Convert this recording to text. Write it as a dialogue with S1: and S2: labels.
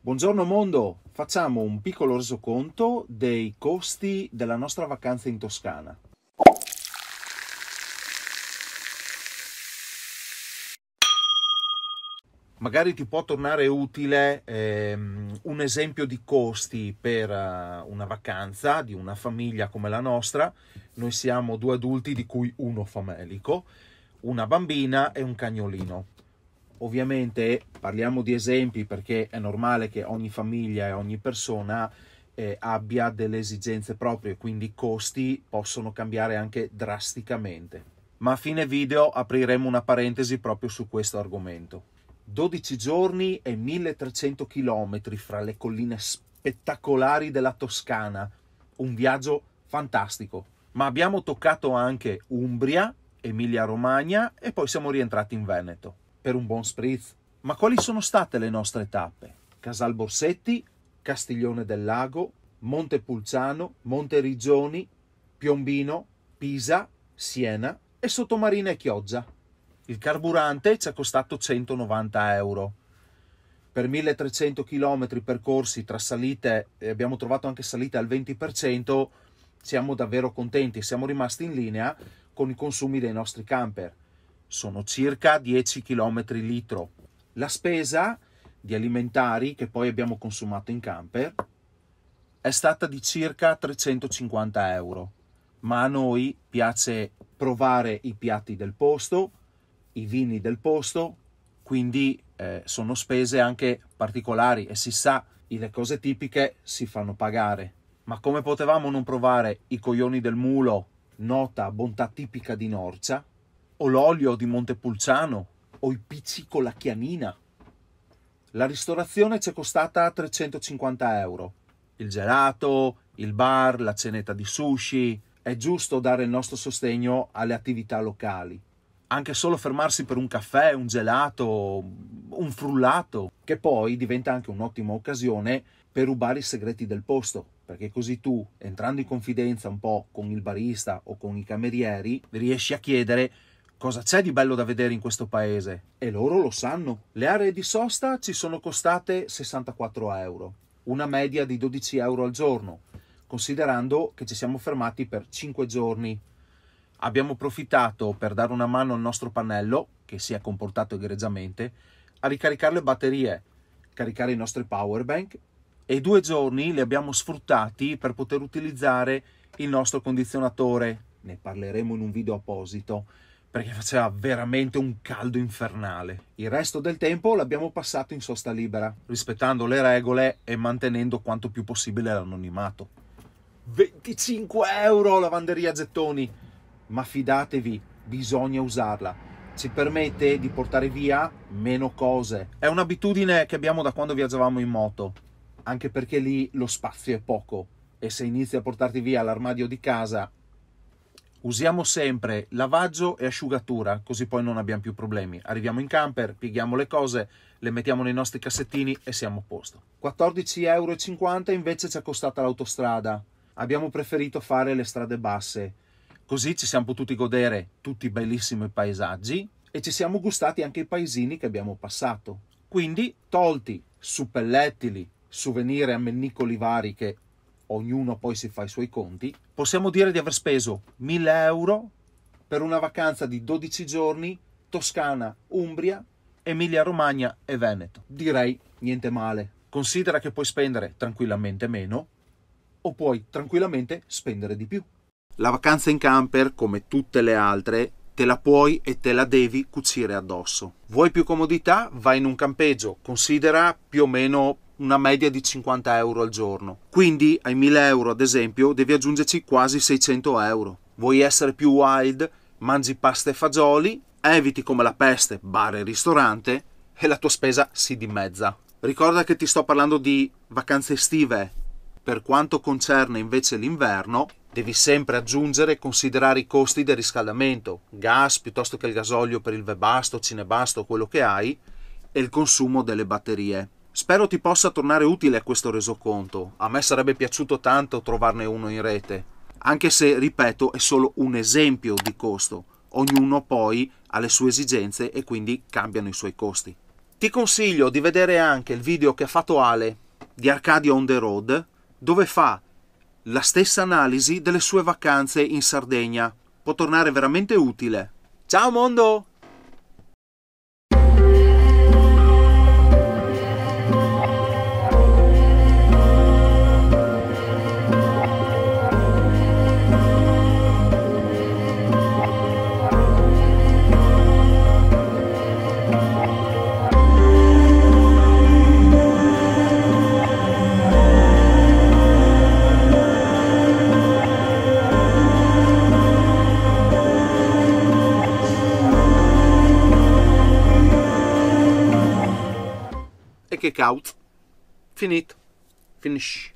S1: Buongiorno mondo, facciamo un piccolo resoconto dei costi della nostra vacanza in Toscana. Magari ti può tornare utile ehm, un esempio di costi per uh, una vacanza di una famiglia come la nostra. Noi siamo due adulti di cui uno famelico, una bambina e un cagnolino ovviamente parliamo di esempi perché è normale che ogni famiglia e ogni persona eh, abbia delle esigenze proprie, quindi i costi possono cambiare anche drasticamente. Ma a fine video apriremo una parentesi proprio su questo argomento. 12 giorni e 1300 km fra le colline spettacolari della Toscana, un viaggio fantastico. Ma abbiamo toccato anche Umbria, Emilia-Romagna e poi siamo rientrati in Veneto per un buon spritz. Ma quali sono state le nostre tappe? Casal Borsetti, Castiglione del Lago, Monte Montepulciano, Monteriggioni, Piombino, Pisa, Siena e Sottomarina e Chioggia. Il carburante ci ha costato 190 euro. Per 1300 km percorsi tra salite, e abbiamo trovato anche salite al 20%, siamo davvero contenti, siamo rimasti in linea con i consumi dei nostri camper sono circa 10 km litro. La spesa di alimentari che poi abbiamo consumato in camper è stata di circa 350 euro, ma a noi piace provare i piatti del posto, i vini del posto, quindi eh, sono spese anche particolari e si sa, le cose tipiche si fanno pagare. Ma come potevamo non provare i coglioni del mulo, nota bontà tipica di Norcia, o l'olio di Montepulciano, o i pizzi con la chianina. La ristorazione ci è costata 350 euro. Il gelato, il bar, la cenetta di sushi. È giusto dare il nostro sostegno alle attività locali. Anche solo fermarsi per un caffè, un gelato, un frullato, che poi diventa anche un'ottima occasione per rubare i segreti del posto, perché così tu, entrando in confidenza un po' con il barista o con i camerieri, riesci a chiedere Cosa c'è di bello da vedere in questo paese? E loro lo sanno. Le aree di sosta ci sono costate 64 euro, una media di 12 euro al giorno, considerando che ci siamo fermati per 5 giorni. Abbiamo approfittato per dare una mano al nostro pannello, che si è comportato egregiamente, a ricaricare le batterie, caricare i nostri power bank e i due giorni li abbiamo sfruttati per poter utilizzare il nostro condizionatore. Ne parleremo in un video apposito perché faceva veramente un caldo infernale. Il resto del tempo l'abbiamo passato in sosta libera, rispettando le regole e mantenendo quanto più possibile l'anonimato. 25 euro lavanderia gettoni! Ma fidatevi, bisogna usarla. Ci permette di portare via meno cose. È un'abitudine che abbiamo da quando viaggiavamo in moto, anche perché lì lo spazio è poco e se inizi a portarti via l'armadio di casa usiamo sempre lavaggio e asciugatura, così poi non abbiamo più problemi. Arriviamo in camper, pieghiamo le cose, le mettiamo nei nostri cassettini e siamo a posto. 14,50 euro invece ci è costata l'autostrada. Abbiamo preferito fare le strade basse, così ci siamo potuti godere tutti i bellissimi paesaggi e ci siamo gustati anche i paesini che abbiamo passato. Quindi, tolti suppellettili, souvenir a mennicoli vari che ognuno poi si fa i suoi conti, possiamo dire di aver speso 1000 euro per una vacanza di 12 giorni Toscana, Umbria, Emilia Romagna e Veneto. Direi niente male. Considera che puoi spendere tranquillamente meno o puoi tranquillamente spendere di più. La vacanza in camper, come tutte le altre, te la puoi e te la devi cucire addosso. Vuoi più comodità? Vai in un campeggio, considera più o meno una media di 50 euro al giorno. Quindi ai 1000 euro ad esempio devi aggiungerci quasi 600 euro. Vuoi essere più wild? Mangi pasta e fagioli, eviti come la peste bar e ristorante e la tua spesa si dimezza. Ricorda che ti sto parlando di vacanze estive. Per quanto concerne invece l'inverno, devi sempre aggiungere e considerare i costi del riscaldamento, gas piuttosto che il gasolio per il webasto, cinebasto, quello che hai, e il consumo delle batterie. Spero ti possa tornare utile questo resoconto, a me sarebbe piaciuto tanto trovarne uno in rete, anche se, ripeto, è solo un esempio di costo, ognuno poi ha le sue esigenze e quindi cambiano i suoi costi. Ti consiglio di vedere anche il video che ha fatto Ale di Arcadia on the Road, dove fa la stessa analisi delle sue vacanze in Sardegna. Può tornare veramente utile. Ciao mondo! kick out. Finito. Finish.